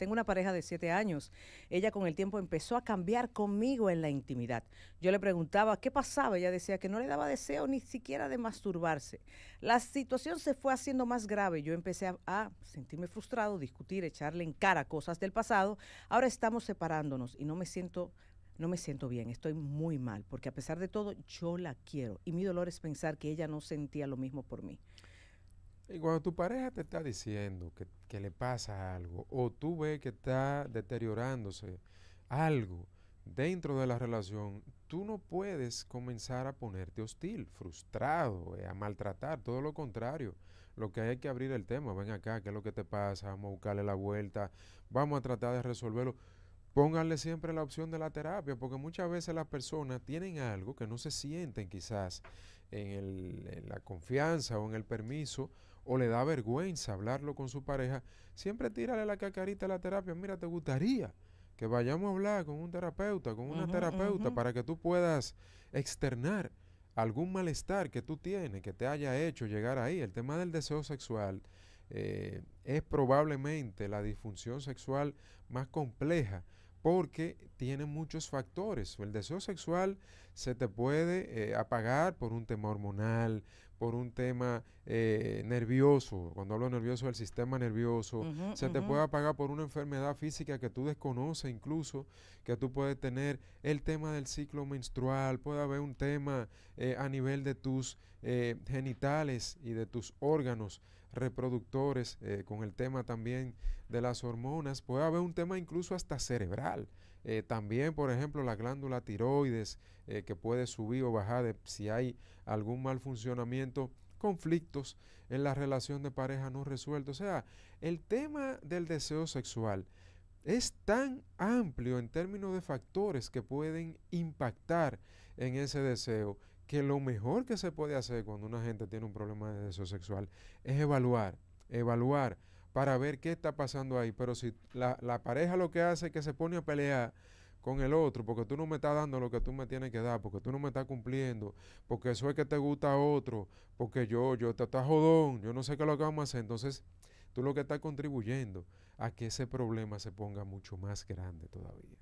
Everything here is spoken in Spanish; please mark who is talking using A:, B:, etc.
A: Tengo una pareja de siete años. Ella con el tiempo empezó a cambiar conmigo en la intimidad. Yo le preguntaba qué pasaba. Ella decía que no le daba deseo ni siquiera de masturbarse. La situación se fue haciendo más grave. Yo empecé a, sentirme frustrado, discutir, echarle en cara cosas del pasado. Ahora estamos separándonos y no me siento no me siento bien, estoy muy mal, porque a pesar de todo yo la quiero y mi dolor es pensar que ella no sentía lo mismo por mí.
B: Y cuando tu pareja te está diciendo que, le pasa algo, o tú ves que está deteriorándose algo dentro de la relación, tú no puedes comenzar a ponerte hostil, frustrado, eh, a maltratar, todo lo contrario. Lo que hay que abrir el tema, ven acá, ¿qué es lo que te pasa? Vamos a buscarle la vuelta, vamos a tratar de resolverlo. Pónganle siempre la opción de la terapia, porque muchas veces las personas tienen algo que no se sienten quizás en, la confianza o en el permiso, o le da vergüenza hablarlo con su pareja, siempre tírale la cacarita a la terapia. Mira, te gustaría que vayamos a hablar con un terapeuta, con una terapeuta, para que tú puedas externar algún malestar que tú tienes, que te haya hecho llegar ahí. El tema del deseo sexual eh, es probablemente la disfunción sexual más compleja porque tiene muchos factores. El deseo sexual se te puede eh, apagar por un tema hormonal, por un tema eh, nervioso, cuando hablo nervioso del sistema nervioso, se te puede apagar por una enfermedad física que tú desconoces incluso, que tú puedes tener el tema del ciclo menstrual, puede haber un tema eh, a nivel de tus eh, genitales y de tus órganos reproductores, con el tema también de las hormonas, puede haber un tema incluso hasta cerebral eh, también, por ejemplo, la glándula tiroides eh, que puede subir o bajar de, si hay algún mal funcionamiento, conflictos en la relación de pareja no resuelto. O sea, el tema del deseo sexual es tan amplio en términos de factores que pueden impactar en ese deseo que lo mejor que se puede hacer cuando una gente tiene un problema de deseo sexual es evaluar, evaluar para ver qué está pasando ahí. Pero si la, pareja lo que hace es que se pone a pelear con el otro, porque tú no me estás dando lo que tú me tienes que dar, porque tú no me estás cumpliendo, porque eso es que te gusta a otro, porque yo, yo te estás jodón, yo no sé qué lo que vamos a hacer. Entonces, tú lo que estás contribuyendo a que ese problema se ponga mucho más grande todavía.